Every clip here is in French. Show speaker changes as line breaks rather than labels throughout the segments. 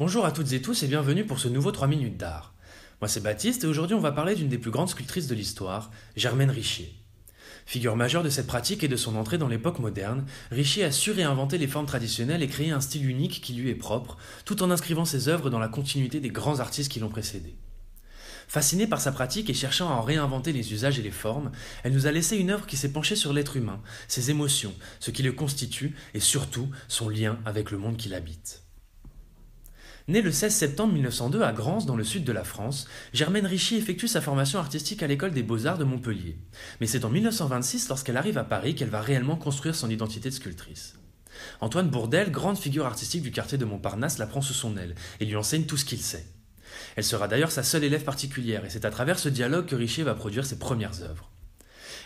Bonjour à toutes et tous et bienvenue pour ce nouveau 3 minutes d'art. Moi c'est Baptiste et aujourd'hui on va parler d'une des plus grandes sculptrices de l'histoire, Germaine Richier. Figure majeure de cette pratique et de son entrée dans l'époque moderne, Richier a su réinventer les formes traditionnelles et créer un style unique qui lui est propre, tout en inscrivant ses œuvres dans la continuité des grands artistes qui l'ont précédé. Fascinée par sa pratique et cherchant à en réinventer les usages et les formes, elle nous a laissé une œuvre qui s'est penchée sur l'être humain, ses émotions, ce qui le constitue et surtout son lien avec le monde qu'il habite. Née le 16 septembre 1902 à Grance, dans le sud de la France, Germaine Richy effectue sa formation artistique à l'école des beaux-arts de Montpellier. Mais c'est en 1926, lorsqu'elle arrive à Paris, qu'elle va réellement construire son identité de sculptrice. Antoine Bourdel, grande figure artistique du quartier de Montparnasse, la prend sous son aile et lui enseigne tout ce qu'il sait. Elle sera d'ailleurs sa seule élève particulière, et c'est à travers ce dialogue que Richier va produire ses premières œuvres.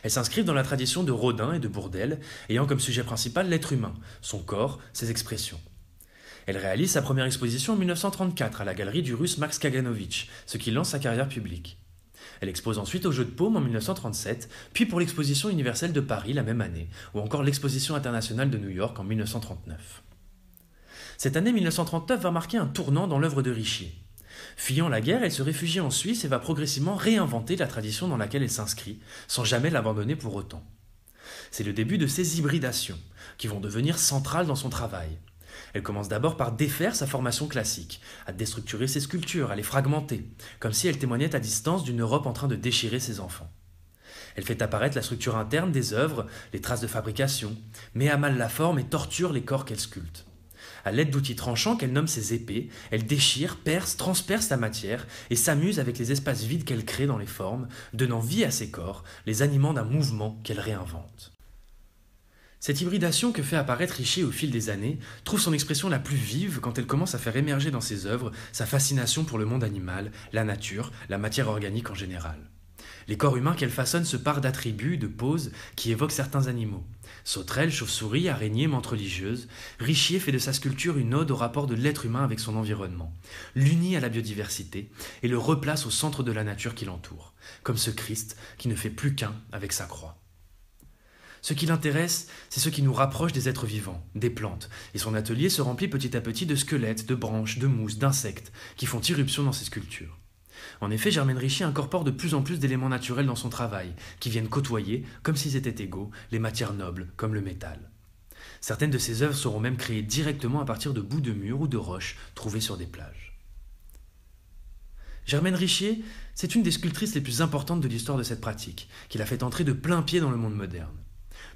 Elles s'inscrivent dans la tradition de Rodin et de Bourdel, ayant comme sujet principal l'être humain, son corps, ses expressions. Elle réalise sa première exposition en 1934 à la galerie du russe Max Kaganovich, ce qui lance sa carrière publique. Elle expose ensuite au Jeu de Paume en 1937, puis pour l'exposition universelle de Paris la même année, ou encore l'exposition internationale de New York en 1939. Cette année 1939 va marquer un tournant dans l'œuvre de Richier. Fuyant la guerre, elle se réfugie en Suisse et va progressivement réinventer la tradition dans laquelle elle s'inscrit, sans jamais l'abandonner pour autant. C'est le début de ces hybridations, qui vont devenir centrales dans son travail. Elle commence d'abord par défaire sa formation classique, à déstructurer ses sculptures, à les fragmenter, comme si elle témoignait à distance d'une Europe en train de déchirer ses enfants. Elle fait apparaître la structure interne des œuvres, les traces de fabrication, met à mal la forme et torture les corps qu'elle sculpte. À l'aide d'outils tranchants qu'elle nomme ses épées, elle déchire, perce, transperce la matière et s'amuse avec les espaces vides qu'elle crée dans les formes, donnant vie à ses corps, les animant d'un mouvement qu'elle réinvente. Cette hybridation que fait apparaître Richier au fil des années trouve son expression la plus vive quand elle commence à faire émerger dans ses œuvres sa fascination pour le monde animal, la nature, la matière organique en général. Les corps humains qu'elle façonne se parent d'attributs, de poses qui évoquent certains animaux. Sauterelles, chauve souris araignée, menthe religieuse, Richier fait de sa sculpture une ode au rapport de l'être humain avec son environnement, l'unit à la biodiversité et le replace au centre de la nature qui l'entoure, comme ce Christ qui ne fait plus qu'un avec sa croix. Ce qui l'intéresse, c'est ce qui nous rapproche des êtres vivants, des plantes, et son atelier se remplit petit à petit de squelettes, de branches, de mousses, d'insectes, qui font irruption dans ses sculptures. En effet, Germaine Richier incorpore de plus en plus d'éléments naturels dans son travail, qui viennent côtoyer, comme s'ils étaient égaux, les matières nobles, comme le métal. Certaines de ses œuvres seront même créées directement à partir de bouts de murs ou de roches trouvées sur des plages. Germaine Richier, c'est une des sculptrices les plus importantes de l'histoire de cette pratique, qui l'a fait entrer de plein pied dans le monde moderne.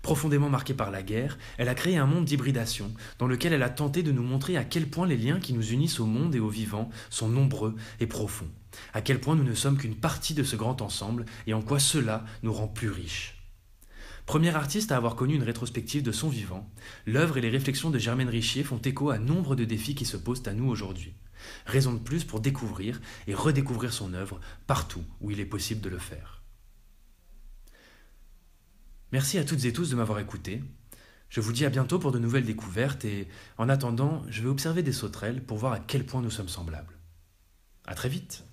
Profondément marquée par la guerre, elle a créé un monde d'hybridation, dans lequel elle a tenté de nous montrer à quel point les liens qui nous unissent au monde et au vivant sont nombreux et profonds, à quel point nous ne sommes qu'une partie de ce grand ensemble et en quoi cela nous rend plus riches. Premier artiste à avoir connu une rétrospective de son vivant, l'œuvre et les réflexions de Germaine Richier font écho à nombre de défis qui se posent à nous aujourd'hui. Raison de plus pour découvrir et redécouvrir son œuvre partout où il est possible de le faire. Merci à toutes et tous de m'avoir écouté. Je vous dis à bientôt pour de nouvelles découvertes et en attendant, je vais observer des sauterelles pour voir à quel point nous sommes semblables. À très vite